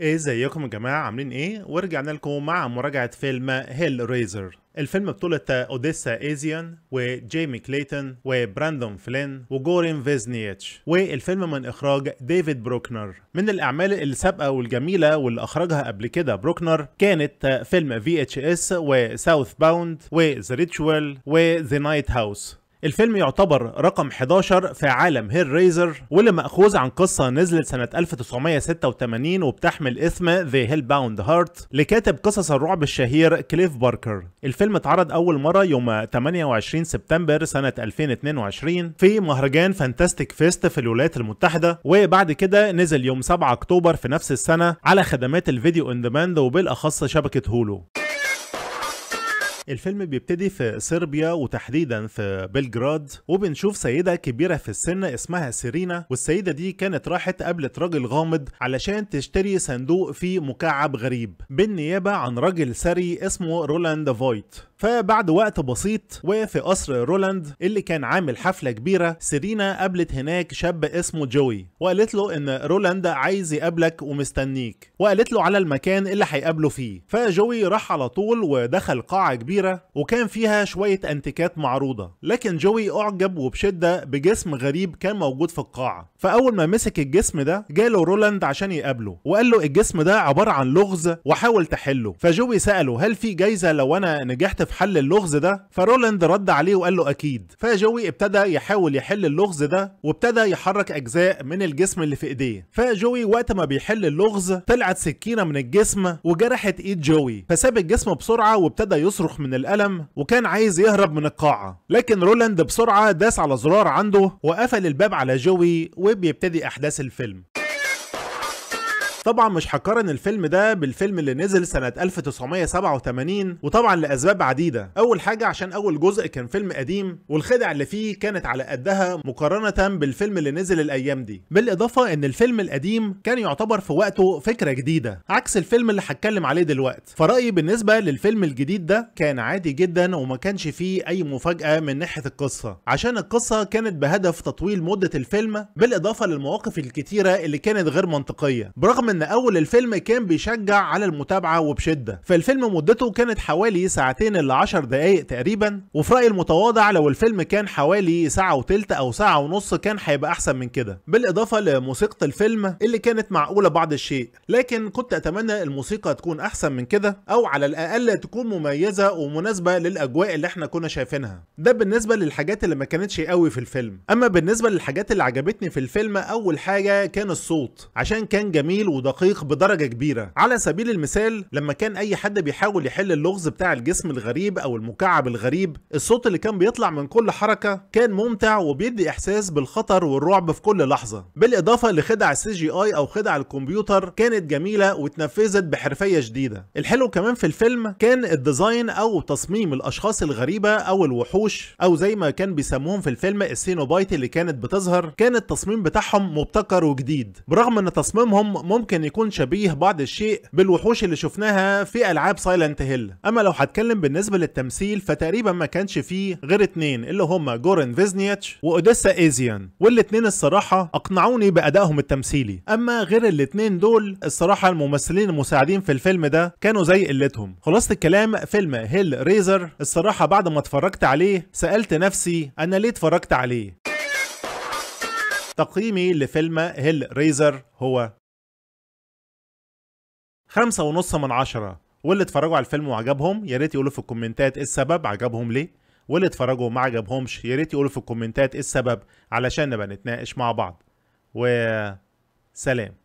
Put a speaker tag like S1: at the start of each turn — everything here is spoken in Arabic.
S1: ايه، ازيكم يا جماعه عاملين ايه ورجعنا لكم مع مراجعه فيلم هيل ريزر الفيلم بطولة أوديسا إيزيان وجيمي كليتون وبراندون فلين وجورين فيزنيتش والفيلم من إخراج ديفيد بروكنر من الأعمال السابقة والجميلة واللي أخرجها قبل كده بروكنر كانت فيلم في اتش اس وساوث باوند وذا ريتشوال وذا نايت هاوس الفيلم يعتبر رقم 11 في عالم هير ريزر واللي مأخوذ عن قصة نزلت سنة 1986 وبتحمل اسم ذا هيل باوند هارت لكاتب قصص الرعب الشهير كليف باركر الفيلم اتعرض أول مرة يوم 28 سبتمبر سنة 2022 في مهرجان فانتاستيك فيست في الولايات المتحدة وبعد كده نزل يوم 7 أكتوبر في نفس السنة على خدمات الفيديو اون ديماند وبالأخص شبكة هولو الفيلم بيبتدي في صربيا وتحديدا في بلجراد وبنشوف سيدة كبيرة في السن اسمها سيرينا والسيدة دي كانت راحت قابلت راجل غامض علشان تشتري صندوق فيه مكعب غريب بالنيابة عن راجل سري اسمه رولاند فويت فبعد وقت بسيط وفي قصر رولاند اللي كان عامل حفلة كبيرة سيرينا قابلت هناك شاب اسمه جوي وقالت له ان رولاند عايز يقابلك ومستنيك وقالت له على المكان اللي هيقابله فيه فجوي راح على طول ودخل قاعة كبيرة كبيرة وكان فيها شوية أنتيكات معروضة لكن جوي أعجب وبشدة بجسم غريب كان موجود في القاعة فأول ما مسك الجسم ده جاله رولاند عشان يقابله وقال له الجسم ده عبارة عن لغز وحاول تحله فجوي سأله هل في جايزة لو أنا نجحت في حل اللغز ده فرولاند رد عليه وقال له أكيد فجوي ابتدى يحاول يحل اللغز ده وابتدى يحرك أجزاء من الجسم اللي في إيديه فجوي وقت ما بيحل اللغز طلعت سكينة من الجسم وجرحت إيد جوي فساب الجسم بسرعة وابتدى يصرخ من الألم وكان عايز يهرب من القاعة لكن رولاند بسرعة داس على زرار عنده وقفل الباب على جوي وبيبتدي أحداث الفيلم طبعا مش هقارن الفيلم ده بالفيلم اللي نزل سنه 1987 وطبعا لاسباب عديده اول حاجه عشان اول جزء كان فيلم قديم والخدع اللي فيه كانت على قدها مقارنه بالفيلم اللي نزل الايام دي بالاضافه ان الفيلم القديم كان يعتبر في وقته فكره جديده عكس الفيلم اللي هتكلم عليه دلوقتي فرايي بالنسبه للفيلم الجديد ده كان عادي جدا وما كانش فيه اي مفاجاه من ناحيه القصه عشان القصه كانت بهدف تطويل مده الفيلم بالاضافه للمواقف الكتيره اللي كانت غير منطقيه برغم ان اول الفيلم كان بيشجع على المتابعه وبشده فالفيلم مدته كانت حوالي ساعتين ل 10 دقائق تقريبا وفي رايي المتواضع لو الفيلم كان حوالي ساعه وتلت او ساعه ونص كان هيبقى احسن من كده بالاضافه لموسيقى الفيلم اللي كانت معقوله بعض الشيء لكن كنت اتمنى الموسيقى تكون احسن من كده او على الاقل تكون مميزه ومناسبه للاجواء اللي احنا كنا شايفينها ده بالنسبه للحاجات اللي ما كانتش قوي في الفيلم اما بالنسبه للحاجات اللي عجبتني في الفيلم اول حاجه كان الصوت عشان كان جميل ودقيق بدرجة كبيرة على سبيل المثال لما كان اي حد بيحاول يحل اللغز بتاع الجسم الغريب او المكعب الغريب الصوت اللي كان بيطلع من كل حركة كان ممتع وبيدي احساس بالخطر والرعب في كل لحظة بالاضافة لخدع السي جي اي او خدع الكمبيوتر كانت جميلة واتنفذت بحرفية جديدة الحلو كمان في الفيلم كان الديزاين او تصميم الاشخاص الغريبة او الوحوش او زي ما كان بيسموهم في الفيلم السينوبايت اللي كانت بتظهر كان التصميم بتاعهم مبتكر وجديد برغم ان تصميمهم ممكن ممكن يكون شبيه بعض الشيء بالوحوش اللي شفناها في العاب سايلنت هيل اما لو هتكلم بالنسبه للتمثيل فتقريبا ما كانش فيه غير اتنين اللي هما جورن فيزنيتش واوديسا ايزيان والاتنين الصراحه اقنعوني بادائهم التمثيلي اما غير الاتنين دول الصراحه الممثلين المساعدين في الفيلم ده كانوا زي قلتهم خلاصه الكلام فيلم هيل ريزر الصراحه بعد ما اتفرجت عليه سالت نفسي انا ليه اتفرجت عليه تقييمي لفيلم هيل ريزر هو خمسة ونص من عشرة واللي اتفرجوا على الفيلم وعجبهم يا ريت يقولوا في الكومنتات ايه السبب عجبهم ليه واللي اتفرجوا وما عجبهمش يا ريت يقولوا في الكومنتات ايه السبب علشان نبقى نتناقش مع بعض وسلام